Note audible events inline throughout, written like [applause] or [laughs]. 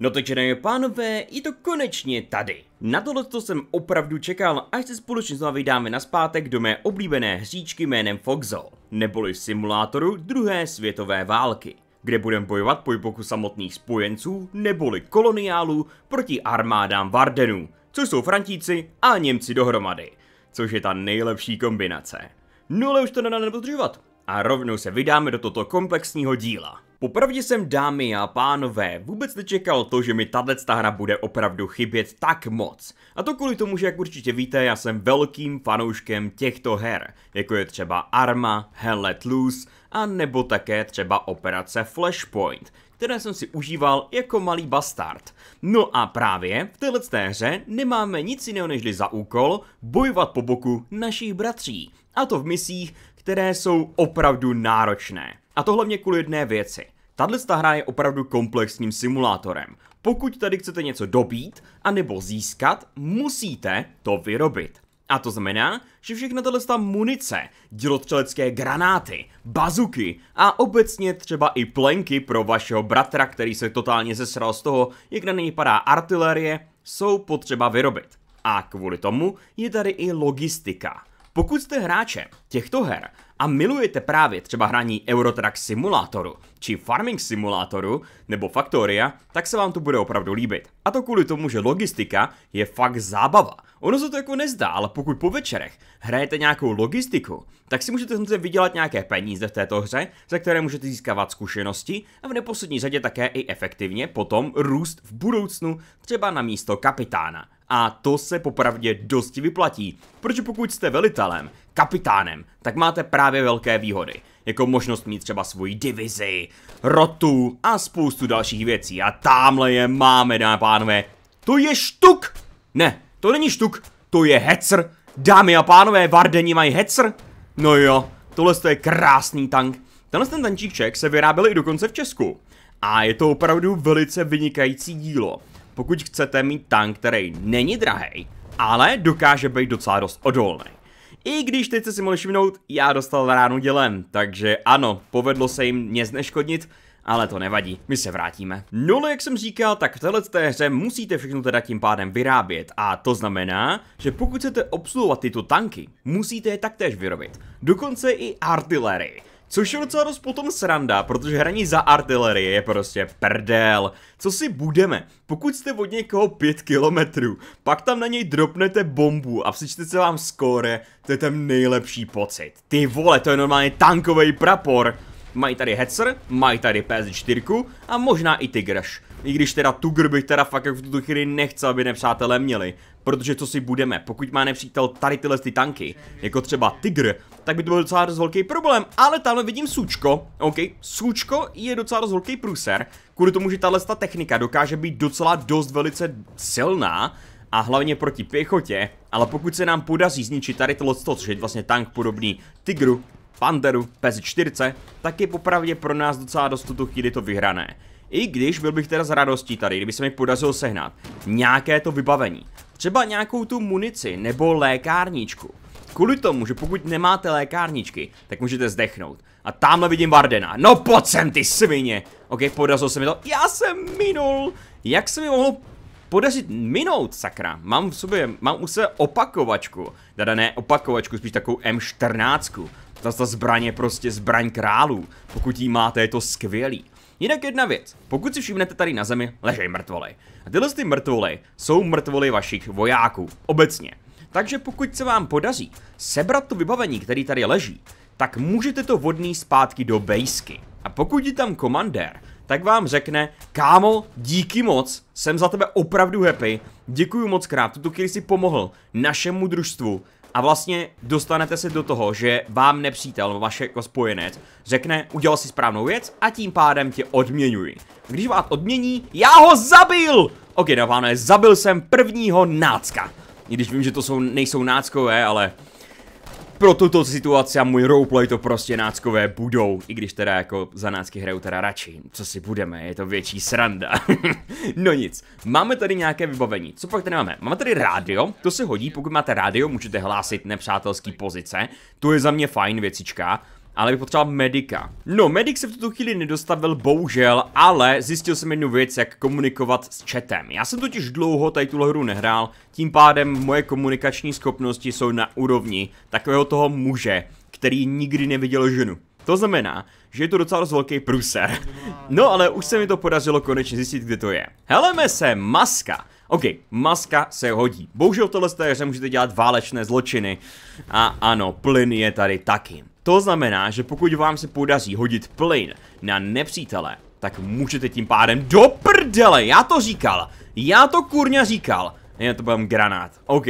No takže dámy pánové, je to konečně tady. Na tohle to jsem opravdu čekal, až se společně s vydáme dáme naspátek do mé oblíbené hříčky jménem Foxo, neboli simulátoru druhé světové války kde budeme bojovat po boku samotných spojenců neboli koloniálů proti armádám Vardenů, což jsou Frantíci a Němci dohromady, což je ta nejlepší kombinace. No ale už to nedá nepodržovat a rovnou se vydáme do toto komplexního díla. Popravdě jsem, dámy a pánové, vůbec nečekal to, že mi tato hra bude opravdu chybět tak moc. A to kvůli tomu, že jak určitě víte, já jsem velkým fanouškem těchto her, jako je třeba Arma, Hell Let Loose, a nebo také třeba operace Flashpoint, které jsem si užíval jako malý bastard. No a právě v této hře nemáme nic jiného nežli za úkol bojovat po boku našich bratří, a to v misích, které jsou opravdu náročné. A to hlavně kvůli jedné věci. Tahle hra je opravdu komplexním simulátorem. Pokud tady chcete něco dobít, anebo získat, musíte to vyrobit. A to znamená, že všechna tato munice, dělotřelecké granáty, bazuky a obecně třeba i plenky pro vašeho bratra, který se totálně zesral z toho, jak na něj padá artilerie, jsou potřeba vyrobit. A kvůli tomu je tady i logistika. Pokud jste hráčem těchto her a milujete právě třeba hraní Eurotrack Simulatoru, či Farming Simulatoru, nebo Factoria, tak se vám to bude opravdu líbit. A to kvůli tomu, že logistika je fakt zábava. Ono se to jako nezdá, ale pokud po večerech hrajete nějakou logistiku, tak si můžete samozřejmě vydělat nějaké peníze v této hře, za které můžete získávat zkušenosti a v neposlední řadě také i efektivně potom růst v budoucnu třeba na místo kapitána. A to se popravdě dosti vyplatí, protože pokud jste velitelem, kapitánem, tak máte právě velké výhody. Jako možnost mít třeba svoji divizi, rotu a spoustu dalších věcí. A tamhle je máme, dámy pánové. To je štuk! Ne, to není štuk, to je hecr. Dámy a pánové, Vardeni mají hecr. No jo, tohle je krásný tank. Tenhle ten tančíček se vyráběl i dokonce v Česku. A je to opravdu velice vynikající dílo pokud chcete mít tank, který není drahý, ale dokáže být docela dost odolný. I když teď se si mohli všimnout, já dostal ránu dělem, takže ano, povedlo se jim mě zneškodnit, ale to nevadí, my se vrátíme. No ale jak jsem říkal, tak v této hře musíte všechno teda tím pádem vyrábět a to znamená, že pokud chcete obsluhovat tyto tanky, musíte je taktéž vyrobit, dokonce i artillery. Což je docela dost potom sranda, protože hraní za artilerii je prostě prdel. Co si budeme? Pokud jste od někoho 5 kilometrů, pak tam na něj dropnete bombu a přečte se vám skóre, to je ten nejlepší pocit. Ty vole, to je normálně tankový prapor. Mají tady Hetzer, mají tady PS4 a možná i Tigrash. I když teda Tugr bych teda fakt jako v tuto chvíli nechce, aby nepřátelé měli. Protože co si budeme, pokud má nepřítel tady tyhle ty tanky, jako třeba Tigr, tak by to byl docela dost velký problém. Ale tamhle vidím Sučko, OK, Sučko je docela dost velký pruser, kvůli tomu, že tahle technika dokáže být docela dost velice silná, a hlavně proti pěchotě, ale pokud se nám podaří zničit tady tohle, což je vlastně tank podobný Tigru, Panderu, PS4, tak je popravdě pro nás docela dost tuto chvíli to vyhrané. I když byl bych teda s radostí tady, kdyby se mi podařilo sehnat nějaké to vybavení. Třeba nějakou tu munici nebo lékárničku. Kvůli tomu, že pokud nemáte lékárničky, tak můžete zdechnout. A tamhle vidím Vardena. No pojď sem ty svině! Ok, podařilo se mi to. Já jsem minul! Jak se mi mohlo podařit minout, sakra. Mám v sobě, mám u sebe opakovačku. Teda ne opakovačku, spíš takovou M14. Ta, ta zbraň je prostě zbraň králů. Pokud jí máte, je to skvělý. Jinak jedna věc, pokud si všimnete tady na zemi, ležej mrtvoly. A tyhle ty mrtvoly jsou mrtvoly vašich vojáků, obecně. Takže pokud se vám podaří sebrat to vybavení, který tady leží, tak můžete to vodný zpátky do bejsky. A pokud je tam komandér, tak vám řekne, kámo, díky moc, jsem za tebe opravdu happy, děkuji moc krát, tuto chvíli si pomohl našemu družstvu, a vlastně dostanete se do toho, že vám nepřítel, vaše jako spojenec, řekne, udělal si správnou věc a tím pádem tě odměňuji. Když vás odmění, já ho zabil! Ok, no pánové, zabil jsem prvního nácka. I když vím, že to jsou, nejsou náckové, ale pro tuto situaci a můj roleplay to prostě náckové budou, i když teda jako za nácky hrajou teda radši, co si budeme, je to větší sranda. [laughs] no nic, máme tady nějaké vybavení, co pak tady máme? Máme tady rádio, to se hodí, pokud máte rádio, můžete hlásit nepřátelský pozice, to je za mě fajn věcička, ale bych potřeboval medika. No, medik se v tuto chvíli nedostavil, bohužel, ale zjistil jsem jednu věc, jak komunikovat s chatem. Já jsem totiž dlouho tady tuhle hru nehrál, tím pádem moje komunikační schopnosti jsou na úrovni takového toho muže, který nikdy neviděl ženu. To znamená, že je to docela dost velký pruser. [laughs] No ale už se mi to podařilo konečně zjistit, kde to je. Heleme se, maska. OK, maska se hodí. Bohužel v téhle hře můžete dělat válečné zločiny. A ano, plyn je tady taky. To znamená, že pokud vám se podaří hodit plyn na nepřítele, tak můžete tím pádem do prdele, já to říkal, já to kurňa říkal. Já to byl granát, OK,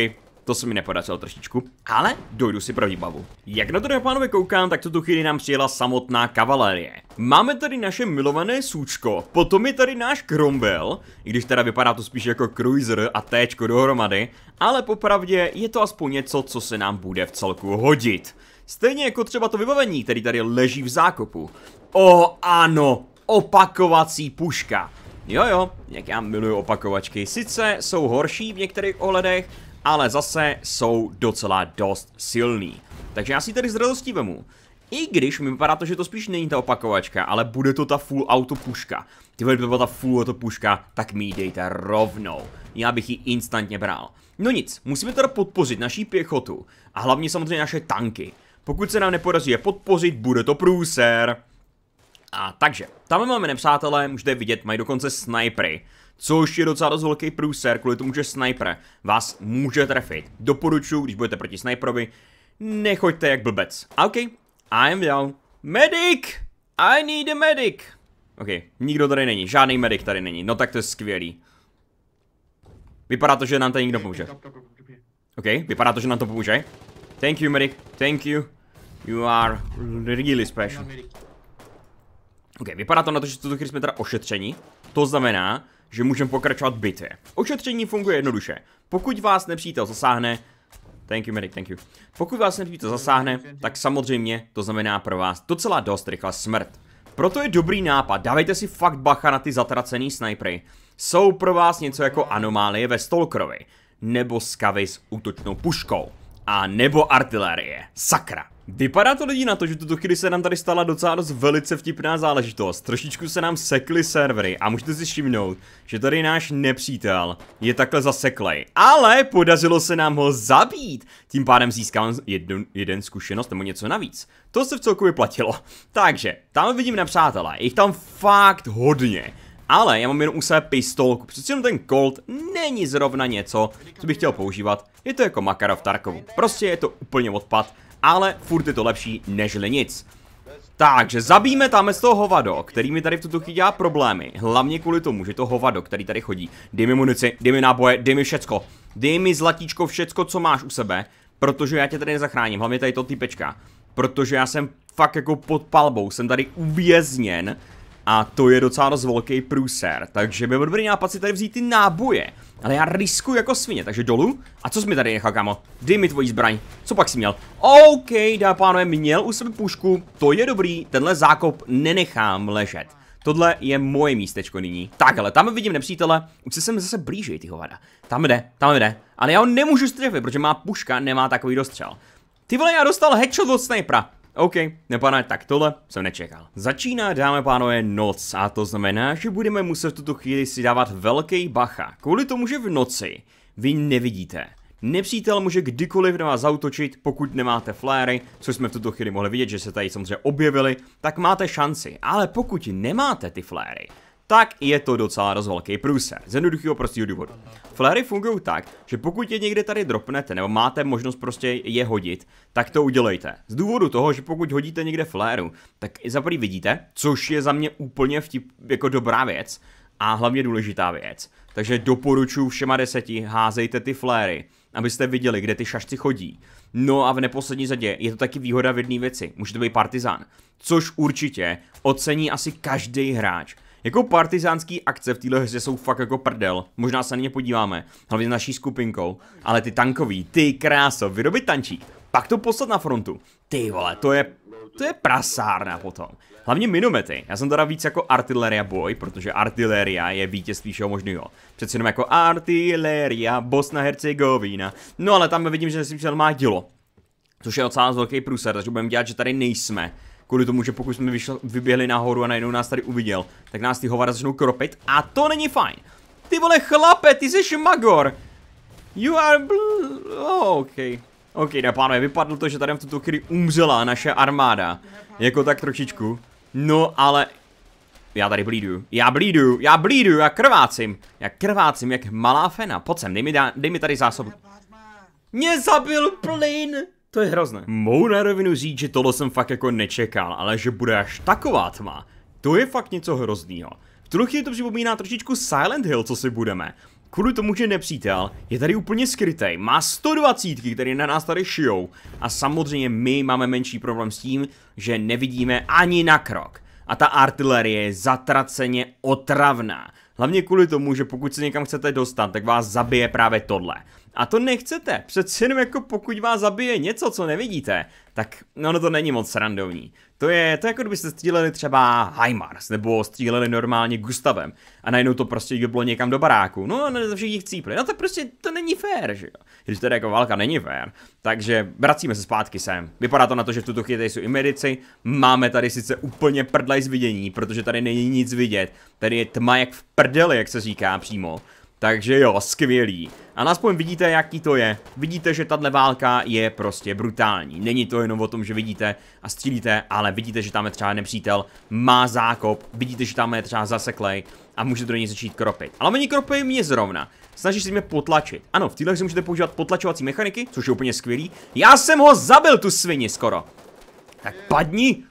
to se mi nepodařilo trošičku, ale dojdu si pro výbavu. Jak na to dámy pánové koukám, tak tuto chvíli nám přijela samotná kavalérie. Máme tady naše milované Sůčko, potom je tady náš Cromwell, i když teda vypadá to spíš jako Cruiser a Téčko dohromady, ale popravdě je to aspoň něco, co se nám bude v celku hodit. Stejně jako třeba to vybavení, který tady leží v zákopu. O ano, opakovací puška. Jo jo, jak já miluju opakovačky. Sice jsou horší v některých ohledech, ale zase jsou docela dost silný. Takže já si tady s radostí vemu. I když mi vypadá to, že to spíš není ta opakovačka, ale bude to ta full auto puška. Kdyby to byla ta full auto puška, tak mi ji dejte rovnou. Já bych ji instantně bral. No nic, musíme teda podpořit naší pěchotu a hlavně samozřejmě naše tanky. Pokud se nám nepodaří je podpořit, bude to průser. A takže, tam máme nepřátelé, můžete vidět, mají dokonce snipery. Což je docela dost velký průser, kvůli tomu, že sniper vás může trefit. Doporučuji, když budete proti sniperovi, nechoďte jak blbec. A OK, I'm down. Medic! I need a medic! OK, nikdo tady není, žádný medic tady není, no tak to je skvělý. Vypadá to, že nám tady nikdo pomůže. OK, vypadá to, že nám to pomůže. Thank you, medic, thank you. You are really special. Ok, vypadá to na to, že tuto chvíli jsme teda ošetření. To znamená, že můžeme pokračovat v bitvě. Ošetření funguje jednoduše. Pokud vás nepřítel zasáhne, Thank you, medic, thank you. Pokud vás nepřítel zasáhne, tak samozřejmě to znamená pro vás docela dost rychle smrt. Proto je dobrý nápad, dávejte si fakt bacha na ty zatracený snipery. Jsou pro vás něco jako anomálie ve Stalkerovi, nebo skavy s útočnou puškou, a nebo artilérie. Sakra. Vypadá to lidi na to, že tuto chvíli se nám tady stala docela dost velice vtipná záležitost. Trošičku se nám sekly servery a můžete si všimnout, že tady náš nepřítel je takhle zaseklej. Ale podařilo se nám ho zabít. Tím pádem získám jednu, jeden zkušenost nebo něco navíc. To se v celku vyplatilo. Takže, tam vidím přátelé, jich tam fakt hodně. Ale já mám jenom u sebe pistolku, přeci jenom ten Colt není zrovna něco, co bych chtěl používat. Je to jako Makarov Tarkovu, prostě je to úplně odpad ale furt je to lepší než nic. Takže zabijeme tam z toho hovado, který mi tady v tuto chvíli dělá problémy. Hlavně kvůli tomu, že to hovado, který tady chodí. Dej mi munici, dej mi náboje, dej mi všecko. Dej mi zlatíčko, všecko, co máš u sebe, protože já tě tady nezachráním, hlavně tady to typečka. Protože já jsem fakt jako pod palbou, jsem tady uvězněn a to je docela dost velký průser, takže by byl dobrý nápad si tady vzít ty náboje. Ale já riskuju jako svině, takže dolů. A co jsi mi tady nechal, kámo? Dej mi tvoji zbraň. Co pak jsi měl? OK, dá pánové, měl u sebe pušku, to je dobrý, tenhle zákop nenechám ležet. Tohle je moje místečko nyní. Tak, ale tam vidím nepřítele, už se sem zase blíží ty hovada. Tam jde, tam jde. Ale já ho nemůžu strefit, protože má puška nemá takový dostřel. Ty vole, já dostal headshot od snipera. OK, nepane, tak tohle jsem nečekal. Začíná, dáme pánové, noc a to znamená, že budeme muset v tuto chvíli si dávat velký bacha. Kvůli tomu, že v noci vy nevidíte. Nepřítel může kdykoliv na vás zautočit, pokud nemáte fléry, což jsme v tuto chvíli mohli vidět, že se tady samozřejmě objevili, tak máte šanci. Ale pokud nemáte ty fléry, tak je to docela dost velký průser. Z jednoduchého prostého důvodu. Flary fungují tak, že pokud je někde tady dropnete, nebo máte možnost prostě je hodit, tak to udělejte. Z důvodu toho, že pokud hodíte někde fléru, tak za prvý vidíte, což je za mě úplně vtip, jako dobrá věc a hlavně důležitá věc. Takže doporučuji všema deseti, házejte ty fléry, abyste viděli, kde ty šašci chodí. No a v neposlední řadě je to taky výhoda v jedné věci, můžete být partizán, což určitě ocení asi každý hráč jako partizánský akce v téhle hře jsou fakt jako prdel. Možná se na ně podíváme, hlavně s naší skupinkou. Ale ty tankový, ty kráso, vyrobit tančík, pak to poslat na frontu. Ty vole, to je to je prasárna potom. Hlavně minomety. Já jsem teda víc jako artileria boj, protože artileria je vítězství všeho možného. Přeci jenom jako artileria, Bosna Hercegovina. No ale tam vidím, že jsem má dílo. Což je docela velký průser, takže budeme dělat, že tady nejsme kvůli tomu, že pokud jsme vyšel, vyběhli nahoru a najednou nás tady uviděl, tak nás ty hovada začnou kropit a to není fajn. Ty vole chlape, ty jsi magor. You are bl... Oh, ok. OK, ne, pánové, vypadlo to, že tady v tuto chvíli umřela naše armáda. Jako tak trošičku. No, ale... Já tady blídu. Já blídu, já blídu, já krvácím. Já krvácím jak malá fena. Pojď sem, dej mi, dá, dej mi tady zásobu. Mě zabil plyn! To je hrozné. Mou na rovinu říct, že tohle jsem fakt jako nečekal, ale že bude až taková tma, to je fakt něco hroznýho. V tu chvíli to připomíná trošičku Silent Hill, co si budeme. Kvůli tomu, že nepřítel je tady úplně skrytý, má 120, které na nás tady šijou. A samozřejmě my máme menší problém s tím, že nevidíme ani na krok. A ta artilerie je zatraceně otravná. Hlavně kvůli tomu, že pokud se někam chcete dostat, tak vás zabije právě tohle. A to nechcete, přeci jenom jako pokud vás zabije něco, co nevidíte, tak no, no to není moc srandovní. To je to je jako kdybyste stříleli třeba HIMARS, nebo stříleli normálně Gustavem a najednou to prostě bylo někam do baráku. No a no, všichni chcípli, no to prostě to není fér, že jo. Když teda jako válka není fér, takže vracíme se zpátky sem. Vypadá to na to, že v tuto chvíli jsou i medici, máme tady sice úplně prdlaj z vidění, protože tady není nic vidět, tady je tma jak v prdeli, jak se říká přímo. Takže jo, skvělý. A naspoň vidíte, jaký to je. Vidíte, že tahle válka je prostě brutální. Není to jenom o tom, že vidíte a střílíte, ale vidíte, že tam je třeba nepřítel, má zákop, vidíte, že tam je třeba zaseklej a můžete do něj začít kropit. Ale oni kropí mě zrovna. Snaží se mě potlačit. Ano, v téhle si můžete používat potlačovací mechaniky, což je úplně skvělý. Já jsem ho zabil, tu svini, skoro. Tak padni,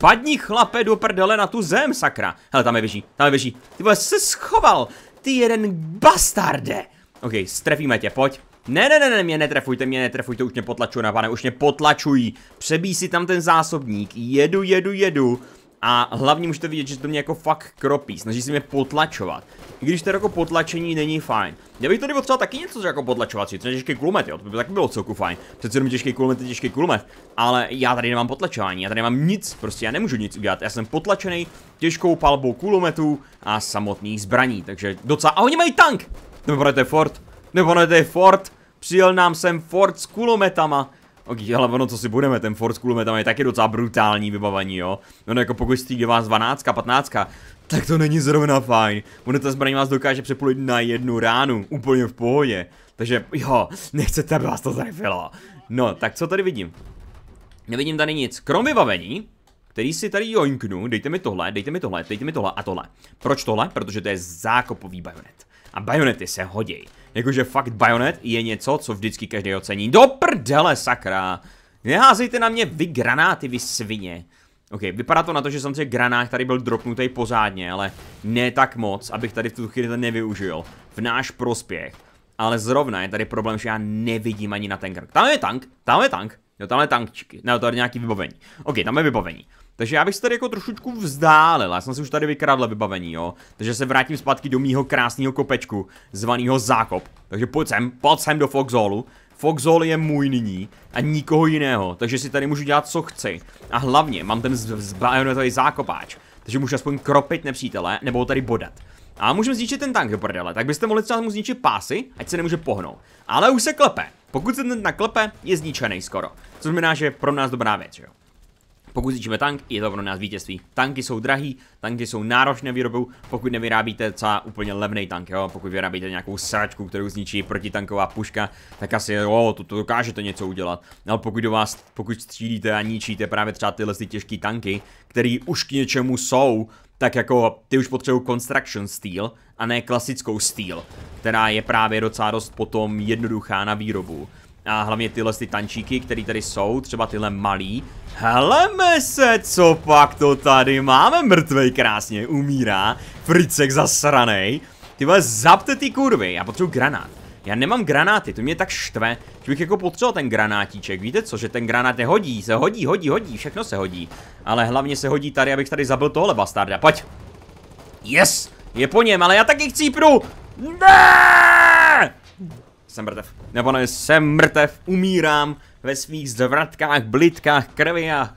Padni chlape do prdele na tu zem, sakra. Hele, tam je věží, tam je věží. Ty vole, se schoval ty jeden bastarde! Ok, strefíme tě, pojď. Ne, ne, ne, ne, mě netrefujte, mě netrefujte, už mě potlačují na pane, už mě potlačují. Přebíj si tam ten zásobník, jedu, jedu, jedu. A hlavně můžete vidět, že to mě jako fakt kropí, snaží se mě potlačovat. I když to jako potlačení není fajn. Já bych tady potřeboval taky něco jako To je, těžký kulomet, jo, to by taky bylo celku fajn. Přece jenom těžký kulomet je těžký kulomet, ale já tady nemám potlačování, já tady nemám nic, prostě já nemůžu nic udělat, já jsem potlačený těžkou palbou kulometů a samotných zbraní, takže docela. A oni mají tank! Nebo to je Ford, nebo to je Ford, přijel nám sem Ford s kulometama. Ok, ale ono, co si budeme, ten Ford Kulomet tam je taky docela brutální vybavení, jo. No, jako pokud střídí vás 12, 15, tak to není zrovna fajn. Ono ta zbraň vás dokáže přepolit na jednu ránu, úplně v pohodě. Takže jo, nechcete, aby vás to zrefilo. No, tak co tady vidím? Nevidím tady nic, krom vybavení, který si tady joinknu, dejte mi tohle, dejte mi tohle, dejte mi tohle a tohle. Proč tohle? Protože to je zákopový bajonet. A bajonety se hodí, Jakože fakt bajonet je něco, co vždycky každý ocení. Do prdele, sakra! Neházejte na mě vy granáty, vy svině. OK, vypadá to na to, že samozřejmě granát tady byl dropnutý pořádně, ale ne tak moc, abych tady v tu chvíli ten nevyužil. V náš prospěch. Ale zrovna je tady problém, že já nevidím ani na ten krk. Tam je tank, tam je tank. Jo, tam je tankčky. ne, to je nějaký vybavení. OK, tam je vybavení. Takže já bych se tady jako trošičku vzdálil, já jsem si už tady vykradl vybavení, jo. Takže se vrátím zpátky do mýho krásného kopečku, zvaného Zákop. Takže pojď sem, pojď sem do Foxholu. Foxhol je můj nyní a nikoho jiného, takže si tady můžu dělat co chci. A hlavně mám ten zbajonetový zákopáč, takže můžu aspoň kropit nepřítele nebo ho tady bodat. A můžeme zničit ten tank do prdele, tak byste mohli třeba mu zničit pásy, ať se nemůže pohnout. Ale už se klepe. Pokud se ten tank klepe, je zničený skoro. Což znamená, že je pro nás dobrá věc, jo. Pokud zničíme tank, je to pro nás vítězství. Tanky jsou drahý, tanky jsou náročné výrobou, pokud nevyrábíte celá úplně levný tank, jo. Pokud vyrábíte nějakou sračku, kterou zničí protitanková puška, tak asi jo, to, to dokážete něco udělat. No, ale pokud do vás, pokud střídíte a ničíte právě třeba tyhle ty těžké tanky, které už k něčemu jsou, tak jako ty už potřebují construction steel a ne klasickou steel, která je právě docela dost potom jednoduchá na výrobu. A hlavně tyhle ty tančíky, které tady jsou, třeba tyhle malý. Hleme se, co pak to tady máme, mrtvej krásně, umírá, fricek zasranej. Ty vole, zapte ty kurvy, já potřebuji granát. Já nemám granáty, to mě tak štve, že bych jako potřeboval ten granátíček, víte co, že ten granát nehodí, se hodí, hodí, hodí, všechno se hodí. Ale hlavně se hodí tady, abych tady zabil tohle bastarda, pojď. Yes, je po něm, ale já taky chcípnu. Ne! jsem mrtev. Nebo ne, jsem mrtev, umírám ve svých zvratkách, blitkách, krvi a...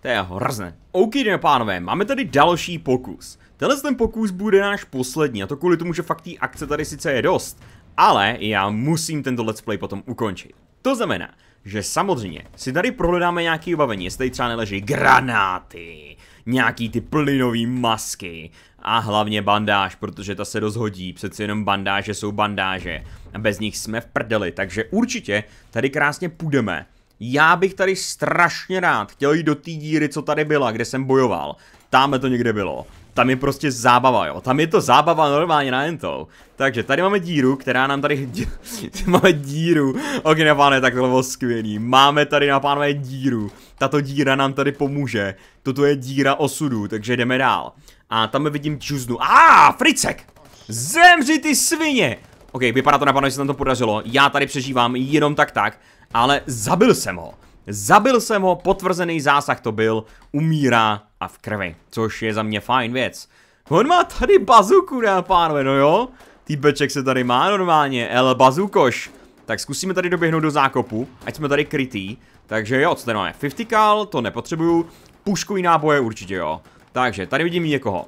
To je hrozné. OK, dne, pánové, máme tady další pokus. Tenhle ten pokus bude náš poslední a to kvůli tomu, že fakt té akce tady sice je dost, ale já musím tento let's play potom ukončit. To znamená, že samozřejmě si tady prohledáme nějaké vybavení, jestli tady třeba neleží granáty, nějaký ty plynové masky, a hlavně bandáž, protože ta se rozhodí, přeci jenom bandáže jsou bandáže. A bez nich jsme v prdeli, takže určitě tady krásně půjdeme. Já bych tady strašně rád chtěl jít do té díry, co tady byla, kde jsem bojoval. Tamhle to někde bylo tam je prostě zábava, jo. Tam je to zábava normálně na entou. Takže tady máme díru, která nám tady... Dí... [laughs] máme díru. Ok, na páne, tak to bylo skvělý. Máme tady na pánové díru. Tato díra nám tady pomůže. Toto je díra osudu, takže jdeme dál. A tam vidím čuznu. A ah, fricek! Zemři ty svině! Ok, vypadá to na pánové, že se nám to podařilo. Já tady přežívám jenom tak tak, ale zabil jsem ho. Zabil jsem ho, potvrzený zásah to byl, umírá a v krvi, což je za mě fajn věc. On má tady bazuku, ne, pánové, no jo? Týpeček se tady má normálně, el bazukoš. Tak zkusíme tady doběhnout do zákopu, ať jsme tady krytý. Takže jo, co tady máme? 50 cal, to nepotřebuju. Puškový náboje určitě jo. Takže tady vidím někoho.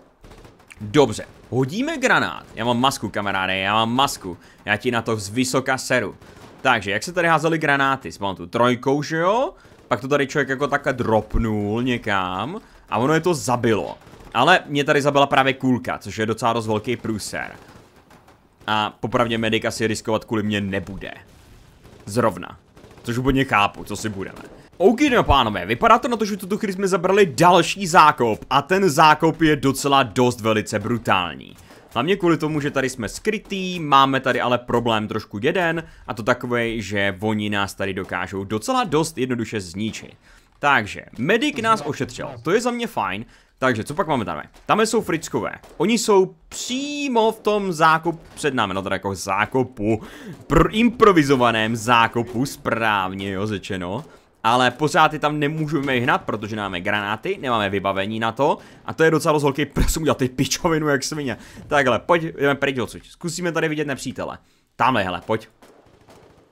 Dobře, hodíme granát. Já mám masku, kamaráde, já mám masku. Já ti na to z vysoka seru. Takže, jak se tady házely granáty? tu trojkou, že jo? Pak to tady člověk jako takhle dropnul někam a ono je to zabilo. Ale mě tady zabila právě kulka, což je docela dost velký průser. A popravdě medic asi riskovat kvůli mě nebude. Zrovna. Což úplně chápu, co si budeme. OK, no pánové, vypadá to na to, že tuto chvíli jsme zabrali další zákop a ten zákop je docela dost velice brutální. Hlavně kvůli tomu, že tady jsme skrytý, máme tady ale problém trošku jeden, a to takový, že oni nás tady dokážou docela dost jednoduše zničit. Takže, medic nás ošetřil, to je za mě fajn, takže co pak máme tam? Tam jsou frickové. Oni jsou přímo v tom zákup před námi, no teda jako zákopu, pro improvizovaném zákopu, správně jo řečeno ale pořád je tam nemůžeme hnat, protože nemáme granáty, nemáme vybavení na to a to je docela dost velký prasum udělat ty pičovinu jak svině. Takhle, pojď, jdeme pryč odsud, zkusíme tady vidět nepřítele. Tamhle, hele, pojď.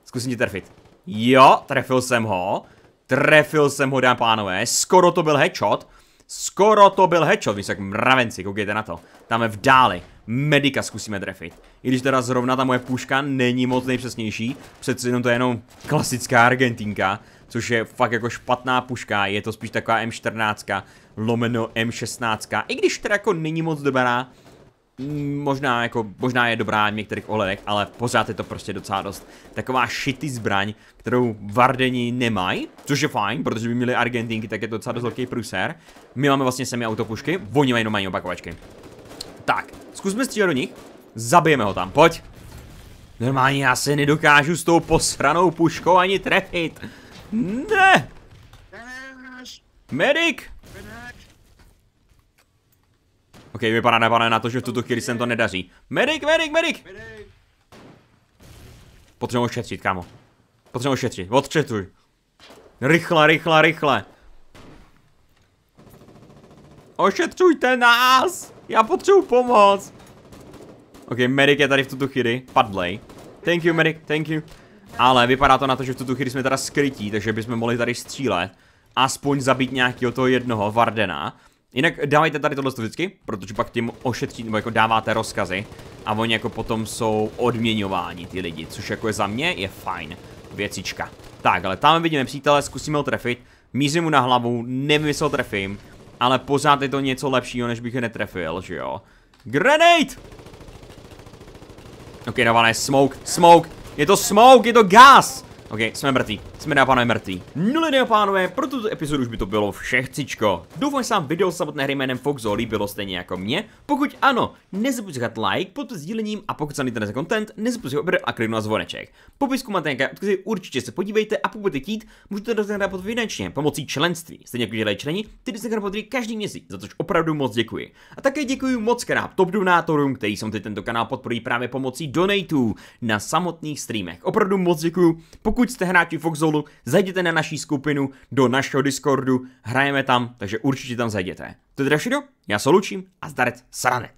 Zkusím ti trefit. Jo, trefil jsem ho. Trefil jsem ho, dám pánové, skoro to byl headshot. Skoro to byl headshot, Víš, jak mravenci, koukejte na to. Tam je v dáli. Medika zkusíme trefit. I když teda zrovna ta moje puška není moc nejpřesnější, přece jenom to je jenom klasická Argentinka, což je fakt jako špatná puška, je to spíš taková M14, lomeno M16, i když teda jako není moc dobrá, mm, možná, jako, možná je dobrá v některých ohledech, ale pořád je to prostě docela dost taková shitty zbraň, kterou Vardeni nemají, což je fajn, protože by měli Argentinky, tak je to docela dost velký pruser. My máme vlastně semi autopušky, oni mají jenom mají opakovačky. Tak, zkusme střílet do nich, zabijeme ho tam, pojď. Normálně já se nedokážu s tou posranou puškou ani trefit. Ne! Medic! Ok, vypadá nepané na to, že v tuto chvíli se to nedaří. Medic, medic, medic! Potřebuji ošetřit, kámo. Potřebuji ošetřit, odčetuj. Rychle, rychle, rychle. Ošetřujte nás! Já potřebuji pomoc! Ok, medic je tady v tuto chvíli. Padlej. Thank you, medic, thank you. Ale vypadá to na to, že v tuto chvíli jsme teda skrytí, takže bychom mohli tady střílet. Aspoň zabít nějakého toho jednoho Vardena. Jinak dávajte tady tohle vždycky, protože pak tím ošetří, nebo jako dáváte rozkazy a oni jako potom jsou odměňováni ty lidi, což jako je za mě je fajn věcička. Tak, ale tam vidíme přítele, zkusíme ho trefit, mířím mu na hlavu, nevím, jestli ho trefím, ale pořád je to něco lepšího, než bych je netrefil, že jo. Grenade! Ok, dáváme smoke, smoke, je to smoke, je to gas! Ok, jsme mrtví. Jsme na pánové mrtví. No lidé a pánové, pro tuto epizodu už by to bylo všechcičko. Doufám, že se vám video samotné hry jménem Foxo líbilo stejně jako mě. Pokud ano, nezapomeňte dát like pod sdílením a pokud se líbí content, nezapomeňte odběr a kliknout na zvoneček. Popisku máte nějaké odkazy, určitě se podívejte a pokud budete chtít, můžete rozdělat pod finančně pomocí členství. Stejně jako dělají členi, ty se podrý každý měsíc, za což opravdu moc děkuji. A také děkuji moc krát top donátorům, který jsem tento kanál podporují právě pomocí donatů na samotných streamech. Opravdu moc děkuji. Pokud jste hráči Foxo spolu, zajděte na naší skupinu do našeho Discordu, hrajeme tam, takže určitě tam zajděte. To je teda všechno, já se loučím a zdarec sranec.